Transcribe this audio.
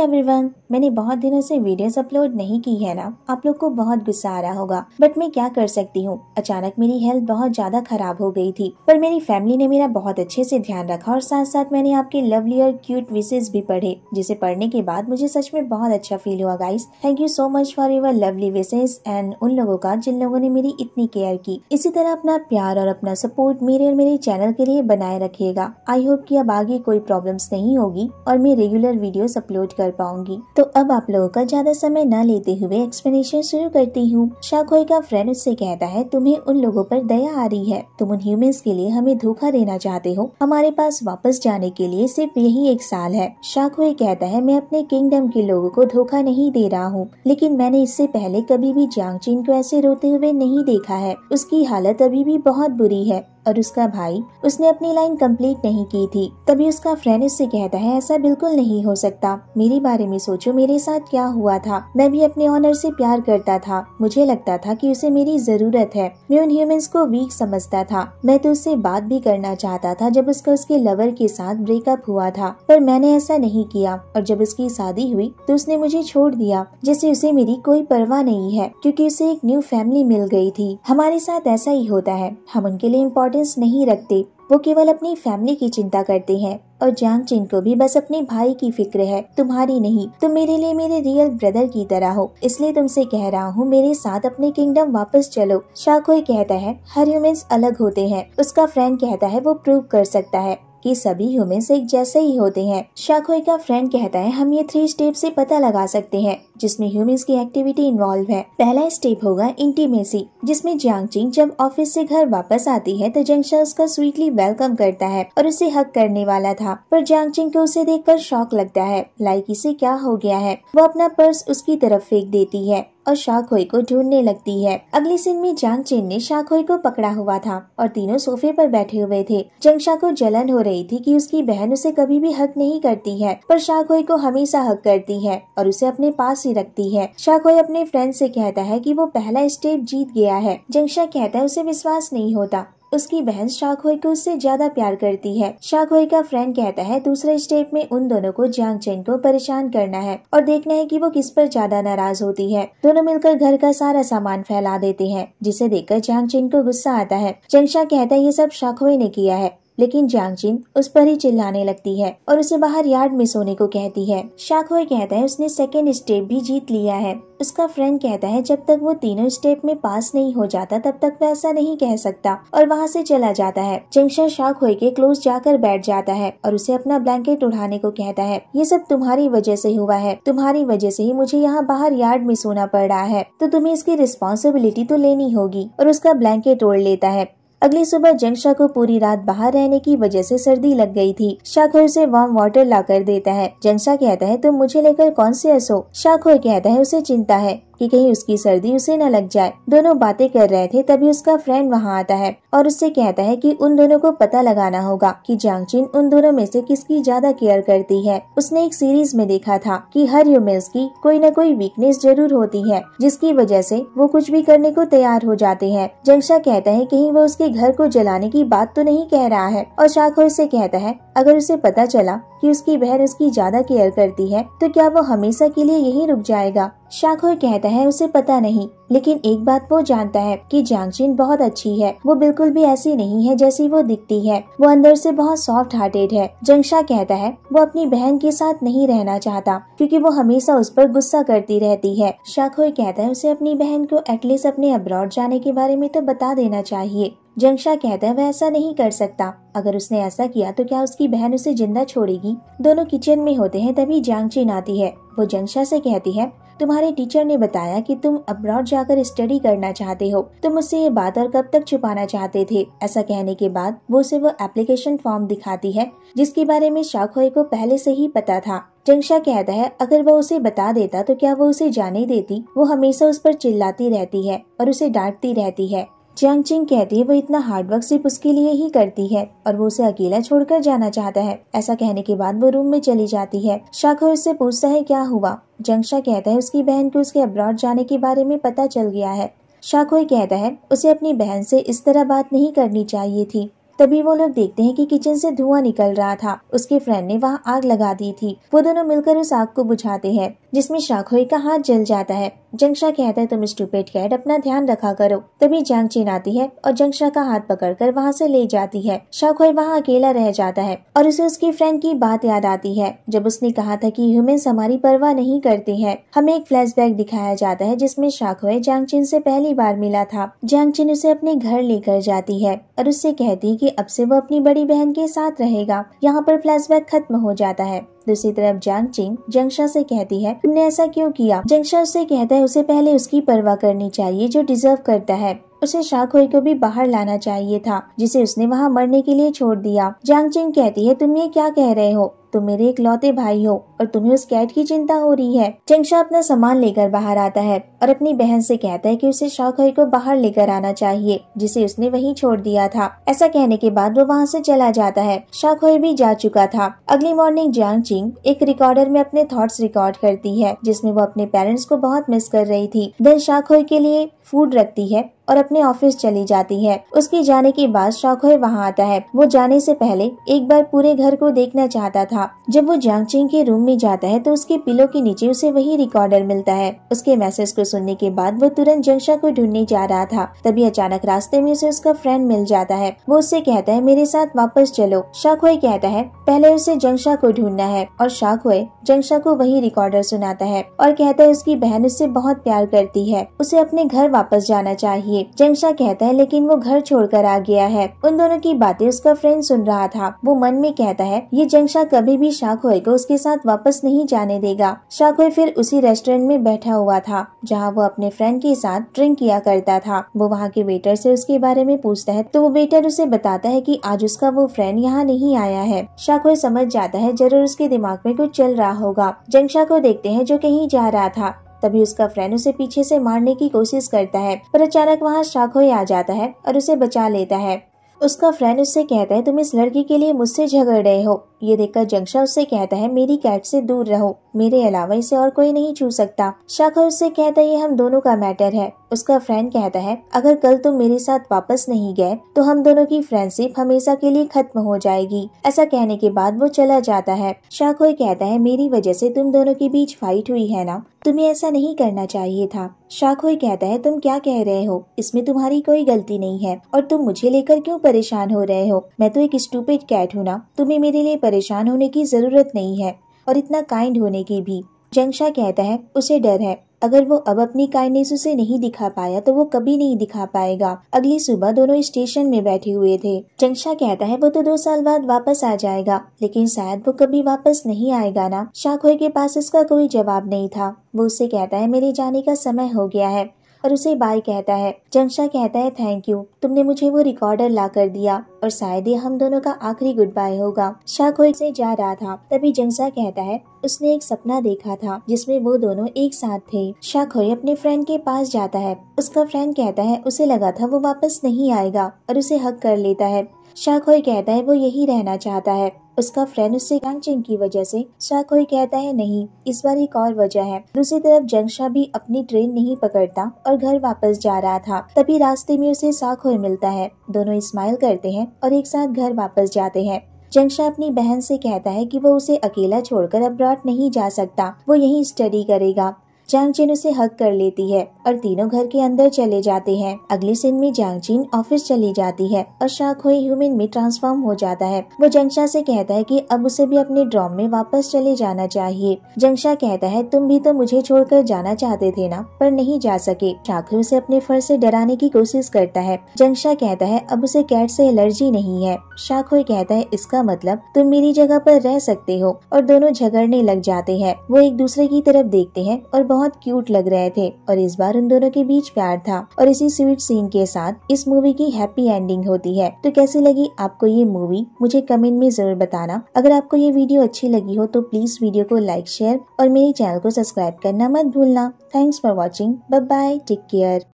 everyone मैंने बहुत दिनों से वीडियोस अपलोड नहीं की है ना आप लोग को बहुत गुस्सा आ रहा होगा बट मैं क्या कर सकती हूँ अचानक मेरी हेल्थ बहुत ज्यादा खराब हो गई थी पर मेरी फैमिली ने मेरा बहुत अच्छे से ध्यान रखा और साथ साथ मैंने आपके लवली और क्यूट विशेज भी पढ़े जिसे पढ़ने के बाद मुझे सच में बहुत अच्छा फील हुआ guys thank you so much for your lovely wishes and उन लोगों का जिन लोगों ने मेरी इतनी केयर की इसी तरह अपना प्यार और अपना सपोर्ट मेरे और मेरे चैनल के लिए बनाए रखेगा आई होप की अब आगे कोई प्रॉब्लम नहीं होगी और मैं रेगुलर वीडियो अपलोड कर कर पाऊंगी तो अब आप लोगों का ज्यादा समय न लेते हुए एक्सप्लेनेशन शुरू करती हूँ शाखोई का फ्रेंड उससे कहता है तुम्हें उन लोगों पर दया आ रही है तुम उन ह्यूमंस के लिए हमें धोखा देना चाहते हो हमारे पास वापस जाने के लिए सिर्फ यही एक साल है शाखोई कहता है मैं अपने किंगडम के लोगो को धोखा नहीं दे रहा हूँ लेकिन मैंने इससे पहले कभी भी जियांगचिन को ऐसे रोते हुए नहीं देखा है उसकी हालत अभी भी बहुत बुरी है और उसका भाई उसने अपनी लाइन कंप्लीट नहीं की थी तभी उसका फ्रेंड उससे कहता है ऐसा बिल्कुल नहीं हो सकता मेरे बारे में सोचो मेरे साथ क्या हुआ था मैं भी अपने ऑनर से प्यार करता था मुझे लगता था कि उसे मेरी जरूरत है मैं उन ह्यूमंस को वीक समझता था मैं तो उससे बात भी करना चाहता था जब उसका उसके लवर के साथ ब्रेकअप हुआ था पर मैंने ऐसा नहीं किया और जब उसकी शादी हुई तो उसने मुझे छोड़ दिया जैसे उसे मेरी कोई परवाह नहीं है क्यूँकी उसे एक न्यू फैमिली मिल गयी थी हमारे साथ ऐसा ही होता है हम उनके लिए इम्पोर्टेंट इम्पोर्टेंस नहीं रखते वो केवल अपनी फैमिली की चिंता करते हैं और जान चिन को भी बस अपने भाई की फिक्र है तुम्हारी नहीं तुम मेरे लिए मेरे रियल ब्रदर की तरह हो इसलिए तुमसे कह रहा हूँ मेरे साथ अपने किंगडम वापस चलो शाकोई कहता है हर ह्यूमंस अलग होते हैं उसका फ्रेंड कहता है वो प्रूव कर सकता है कि सभी ह्यूमन एक जैसे ही होते हैं शाखोई का फ्रेंड कहता है हम ये थ्री स्टेप से पता लगा सकते हैं जिसमें ह्यूमन की एक्टिविटी इन्वॉल्व है पहला स्टेप होगा इंटीमेसी जिसमें चिंग जब ऑफिस से घर वापस आती है तो जंग उसका स्वीटली वेलकम करता है और उसे हक करने वाला था पर चिंग को उसे देख शौक लगता है लाइक इसे क्या हो गया है वो अपना पर्स उसकी तरफ फेंक देती है और शाखोई को ढूंढने लगती है अगले सीन में जांग चेन ने शाखोई को पकड़ा हुआ था और तीनों सोफे पर बैठे हुए थे जंगशा को जलन हो रही थी कि उसकी बहन उसे कभी भी हक नहीं करती है पर शाखोई को हमेशा हक करती है और उसे अपने पास ही रखती है शाखोई अपने फ्रेंड से कहता है कि वो पहला स्टेप जीत गया है जंगशा कहता है उसे विश्वास नहीं होता उसकी बहन शाखोई को उससे ज्यादा प्यार करती है शाखोई का फ्रेंड कहता है दूसरे स्टेप में उन दोनों को जियांग चेंग को परेशान करना है और देखना है कि वो किस पर ज्यादा नाराज होती है दोनों मिलकर घर का सारा सामान फैला देते हैं जिसे देखकर जियांग चेंग को गुस्सा आता है चंगशा कहता है ये सब शाखोई ने किया है लेकिन जियांगजिन उस पर ही चिल्लाने लगती है और उसे बाहर यार्ड में सोने को कहती है शाखोई कहता है उसने सेकेंड स्टेप भी जीत लिया है उसका फ्रेंड कहता है जब तक वो तीनों स्टेप में पास नहीं हो जाता तब तक वह ऐसा नहीं कह सकता और वहाँ से चला जाता है जंक्शन शाखोई के क्लोज जाकर बैठ जाता है और उसे अपना ब्लैंकेट उड़ाने को कहता है ये सब तुम्हारी वजह से हुआ है तुम्हारी वजह से ही मुझे यहाँ बाहर यार्ड में सोना पड़ रहा है तो तुम्हें इसकी रिस्पॉन्सिबिलिटी तो लेनी होगी और उसका ब्लैंकेट ओढ़ लेता है अगली सुबह जंग को पूरी रात बाहर रहने की वजह से सर्दी लग गई थी शाह उसे वार्म वाटर ला कर देता है जंक्शा कहता है तुम मुझे लेकर कॉन्सियस हो शाह कहता है उसे चिंता है कि कहीं उसकी सर्दी उसे न लग जाए दोनों बातें कर रहे थे तभी उसका फ्रेंड वहाँ आता है और उससे कहता है कि उन दोनों को पता लगाना होगा कि जांगचिन उन दोनों में से किसकी ज्यादा केयर करती है उसने एक सीरीज में देखा था कि हर ह्यूमेंस की कोई न कोई वीकनेस जरूर होती है जिसकी वजह से वो कुछ भी करने को तैयार हो जाते हैं जंगशा कहता है कहीं वो उसके घर को जलाने की बात तो नहीं कह रहा है और शाखुर से कहता है अगर उसे पता चला कि उसकी बहन उसकी ज्यादा केयर करती है तो क्या वो हमेशा के लिए यहीं रुक जाएगा शाखोई कहता है उसे पता नहीं लेकिन एक बात वो जानता है कि जांगचिन बहुत अच्छी है वो बिल्कुल भी ऐसी नहीं है जैसी वो दिखती है वो अंदर से बहुत सॉफ्ट हार्टेड है जंगशा कहता है वो अपनी बहन के साथ नहीं रहना चाहता क्योंकि वो हमेशा उस पर गुस्सा करती रहती है शाखोई कहता है उसे अपनी बहन को एटलीस्ट अपने अब्रॉड जाने के बारे में तो बता देना चाहिए जंगशा कहता है वह ऐसा नहीं कर सकता अगर उसने ऐसा किया तो क्या उसकी बहन उसे जिंदा छोड़ेगी दोनों किचन में होते हैं तभी चिन आती है वो जंगशा से कहती है तुम्हारे टीचर ने बताया कि तुम अब्रॉड जाकर स्टडी करना चाहते हो तुम उससे ये बात और कब तक छुपाना चाहते थे ऐसा कहने के बाद वो उसे वो एप्लीकेशन फॉर्म दिखाती है जिसके बारे में शाखोए को पहले से ही पता था जंगशा कहता है अगर वो उसे बता देता तो क्या वो उसे जाने देती वो हमेशा उस पर चिल्लाती रहती है और उसे डांटती रहती है चैंग चिंग कहती है वो इतना हार्ड वर्क सिर्फ उसके लिए ही करती है और वो उसे अकेला छोड़कर जाना चाहता है ऐसा कहने के बाद वो रूम में चली जाती है शाखो उससे पूछता है क्या हुआ जंगशा कहता है उसकी बहन को उसके अब्रॉड जाने के बारे में पता चल गया है शाखोई कहता है उसे अपनी बहन से इस तरह बात नहीं करनी चाहिए थी तभी वो लोग देखते हैं कि किचन से धुआं निकल रहा था उसके फ्रेंड ने वहाँ आग लगा दी थी वो दोनों मिलकर उस आग को बुझाते हैं जिसमें शाखोई का हाथ जल जाता है जंगशा कहता है तुम स्टूपेट कैट अपना ध्यान रखा करो तभी जंग आती है और जंगशा का हाथ पकड़कर वहाँ से ले जाती है शाखोई वहाँ अकेला रह जाता है और उसे उसकी फ्रेंड की बात याद आती है जब उसने कहा था कि ह्यूमंस हमारी परवाह नहीं करते हैं हमें एक फ्लैशबैक दिखाया जाता है जिसमे शाखोए जंगचिन से पहली बार मिला था जंगचिन उसे अपने घर लेकर जाती है और उससे कहती है कि अब से वो अपनी बड़ी बहन के साथ रहेगा यहाँ पर फ्लैशबैक खत्म हो जाता है दूसरी तरफ जांग चिंग जंगशा से कहती है तुमने ऐसा क्यों किया जंगशा उसे कहता है उसे पहले उसकी परवाह करनी चाहिए जो डिजर्व करता है उसे शाह को भी बाहर लाना चाहिए था जिसे उसने वहाँ मरने के लिए छोड़ दिया जांग चिंग कहती है तुम ये क्या कह रहे हो तुम मेरे एक लौते भाई हो और तुम्हें उस कैट की चिंता हो रही है चंगशा अपना सामान लेकर बाहर आता है और अपनी बहन से कहता है कि उसे खोई को बाहर लेकर आना चाहिए जिसे उसने वहीं छोड़ दिया था ऐसा कहने के बाद वो वहाँ से चला जाता है खोई भी जा चुका था अगली मॉर्निंग जांग जिंग एक रिकॉर्डर में अपने थॉट्स रिकॉर्ड करती है जिसमें वो अपने पेरेंट्स को बहुत मिस कर रही थी देन शाखोई के लिए फूड रखती है और अपने ऑफिस चली जाती है उसके जाने के बाद शाखोई वहाँ आता है वो जाने से पहले एक बार पूरे घर को देखना चाहता था जब वो चिंग के रूम में जाता है तो उसके पिलो के नीचे उसे वही रिकॉर्डर मिलता है उसके मैसेज को सुनने के बाद वो तुरंत जंगशा को ढूंढने जा रहा था तभी अचानक रास्ते में उसे उसका फ्रेंड मिल जाता है वो उससे कहता है मेरे साथ वापस चलो शाखोई कहता है पहले उसे जंगशा को ढूंढना है है और शॉक हुए जंगशा को वही रिकॉर्डर सुनाता है और कहता है उसकी बहन उससे बहुत प्यार करती है उसे अपने घर वापस जाना चाहिए जंगशा कहता है लेकिन वो घर छोड़कर आ गया है उन दोनों की बातें उसका फ्रेंड सुन रहा था वो मन में कहता है ये जंगशा कभी भी हुए को उसके साथ वापस नहीं जाने देगा हुए फिर उसी रेस्टोरेंट में बैठा हुआ था जहाँ वो अपने फ्रेंड के साथ ड्रिंक किया करता था वो वहाँ के वेटर से उसके बारे में पूछता है तो वो वेटर उसे बताता है कि आज उसका वो फ्रेंड यहाँ नहीं आया है शाखो समझ जाता है जरूर उसके दिमाग में कुछ चल रहा होगा जंक्शा को देखते हैं जो कहीं जा रहा था तभी उसका फ्रेंड उसे पीछे से मारने की कोशिश करता है पर अचानक वहाँ शाखोई आ जाता है और उसे बचा लेता है उसका फ्रेंड उससे कहता है तुम इस लड़की के लिए मुझसे झगड़ रहे हो ये देखकर जंक्शा उससे कहता है मेरी कैट से दूर रहो मेरे अलावा इसे और कोई नहीं छू सकता शाखा उससे कहता है ये हम दोनों का मैटर है उसका फ्रेंड कहता है अगर कल तुम मेरे साथ वापस नहीं गए तो हम दोनों की फ्रेंडशिप हमेशा के लिए खत्म हो जाएगी ऐसा कहने के बाद वो चला जाता है शाखोई कहता है मेरी वजह से तुम दोनों के बीच फाइट हुई है ना तुम्हें ऐसा नहीं करना चाहिए था शाखोई कहता है तुम क्या कह रहे हो इसमें तुम्हारी कोई गलती नहीं है और तुम मुझे लेकर क्यों परेशान हो रहे हो मैं तो एक स्टूपेड कैट हूँ ना तुम्हें मेरे लिए परेशान होने की ज़रूरत नहीं है और इतना काइंड होने की भी जंगशा कहता है उसे डर है अगर वो अब अपनी काइंडनेस उसे नहीं दिखा पाया तो वो कभी नहीं दिखा पाएगा अगली सुबह दोनों स्टेशन में बैठे हुए थे जंगशा कहता है वो तो दो साल बाद वापस आ जाएगा लेकिन शायद वो कभी वापस नहीं आएगा ना शाखोई के पास उसका कोई जवाब नहीं था वो उसे कहता है मेरे जाने का समय हो गया है और उसे बाय कहता है जंगशा कहता है थैंक यू तुमने मुझे वो रिकॉर्डर ला कर दिया और शायद ये हम दोनों का आखिरी गुड बाय होगा शाह को से जा रहा था तभी जंगशा कहता है उसने एक सपना देखा था जिसमें वो दोनों एक साथ थे शाखोई अपने फ्रेंड के पास जाता है उसका फ्रेंड कहता है उसे लगा था वो वापस नहीं आएगा और उसे हक कर लेता है शाखोई कहता है वो यही रहना चाहता है उसका फ्रेंड उससे गैंगचिंग की वजह से शाकोई कहता है नहीं इस बार एक और वजह है दूसरी तरफ जंगशा भी अपनी ट्रेन नहीं पकड़ता और घर वापस जा रहा था तभी रास्ते में उसे साखोई मिलता है दोनों स्माइल करते हैं और एक साथ घर वापस जाते हैं जंगशा अपनी बहन से कहता है कि वो उसे अकेला छोड़कर अब्रॉड नहीं जा सकता वो यहीं स्टडी करेगा जांगचिन उसे हक कर लेती है और तीनों घर के अंदर चले जाते हैं अगले सीन में जांगचिन ऑफिस चली जाती है और शाक ह्यूमन में ट्रांसफॉर्म हो जाता है वो जंगशा से कहता है कि अब उसे भी अपने ड्रॉम में वापस चले जाना चाहिए जंगशा कहता है तुम भी तो मुझे छोड़कर जाना चाहते थे ना पर नहीं जा सके शाक उसे अपने फर से डराने की कोशिश करता है जंगशा कहता है अब उसे कैट से एलर्जी नहीं है शाखोई कहता है इसका मतलब तुम मेरी जगह पर रह सकते हो और दोनों झगड़ने लग जाते हैं वो एक दूसरे की तरफ देखते हैं और बहुत बहुत क्यूट लग रहे थे और इस बार उन दोनों के बीच प्यार था और इसी स्वीट सीन के साथ इस मूवी की हैप्पी एंडिंग होती है तो कैसी लगी आपको ये मूवी मुझे कमेंट में जरूर बताना अगर आपको ये वीडियो अच्छी लगी हो तो प्लीज वीडियो को लाइक शेयर और मेरे चैनल को सब्सक्राइब करना मत भूलना thanks for watching bye take care